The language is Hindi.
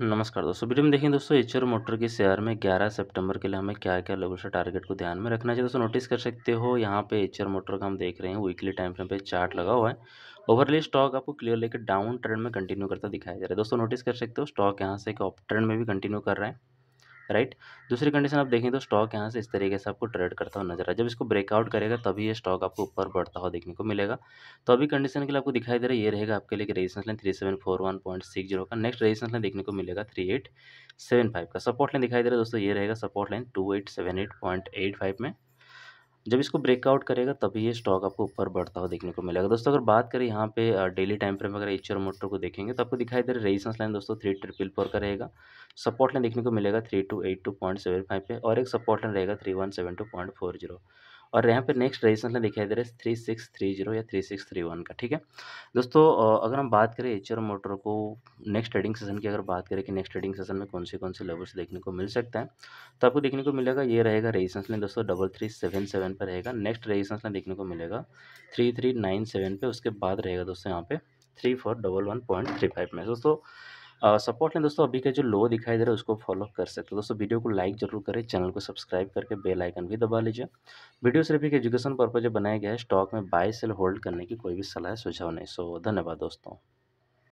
नमस्कार दोस्तों वीडियो में देखें दोस्तों एच मोटर के शेयर में 11 सितंबर के लिए हमें क्या क्या लेवल से टारगेट को ध्यान में रखना चाहिए दोस्तों नोटिस कर सकते हो यहाँ पे एच मोटर का हम देख रहे हैं वीकली टाइम फ्रेम पे चार्ट लगा हुआ है ओवरली स्टॉक आपको क्लियर लेकर डाउन ट्रेंड में कंटिन्यू करता दिखाया जा रहा है दोस्तों नोटिस कर सकते हो स्टॉक यहाँ से एक ऑफ ट्रेंड में भी कंटिन्यू कर रहा है राइट दूसरी कंडीशन आप देखें तो स्टॉक यहाँ से इस तरीके से आपको ट्रेड करता हुआ नजर आए जब इसको ब्रेकआउट करेगा तभी ये स्टॉक आपको ऊपर बढ़ता हुआ देखने को मिलेगा तो अभी कंडीशन के लिए आपको दिखाई दे रहा है ये रहेगा आपके लिए resistance line three seven four one point six zero का नेक्स्ट रेजिस्टेंस लाइन देखने को मिलेगा थ्री एट सेवन फाइव का सपोर्ट लाइन दिखाई दे रहा है दोस्तों ये रहेगा support line two eight seven eight point eight five में जब इसको ब्रेकआउट करेगा तभी ये स्टॉक आपको ऊपर बढ़ता हुआ देखने को मिलेगा दोस्तों अगर बात करें यहाँ पे डेली टाइम फ्रेम अगर एचर मोटर को देखेंगे तो आपको दिखाई दे रहा है रेजिस्टेंस लाइन दोस्तों थ्री ट्रिपल फोर का रहेगा सपोर्ट लाइन देखने को मिलेगा three two eight two point seven five पे और एक सपोर्ट लाइन रहेगा three one seven two point four zero और यहाँ पे नेक्स्ट रजिस्ट्रेशन दिखाई दे रहा है थ्री सिक्स थ्री जीरो या थ्री सिक्स थ्री वन का ठीक है दोस्तों अगर हम बात करें एच मोटर को नेक्स्ट ट्रेडिंग सेशन की अगर बात करें कि नेक्स्ट ट्रेडिंग सेशन में कौन से कौन से लेवल्स देखने को मिल सकता है तो आपको देखने को मिलेगा ये रहेगा रजिस्ट्रेंस लेन दोस्तों डबल थ्री सेवन सेवन पर रहेगा नेक्स्ट रजिस्ट्रेंस लेन देखने को मिलेगा थ्री थ्री नाइन सेवन पर उसके बाद रहेगा दोस्तों यहाँ पे three four double one point three five में दोस्तों सपोर्ट लें दोस्तों अभी का जो लो दिखाई दे रहा है उसको फॉलो कर सकते हो दोस्तों वीडियो को लाइक जरूर करें चैनल को सब्सक्राइब करके बेल आइकन भी दबा लीजिए वीडियो सिर्फ एक एजुकेशन पर्पज बनाया गया है स्टॉक में बाय सेल होल्ड करने की कोई भी सलाह सुझाव नहीं सो धन्यवाद दोस्तों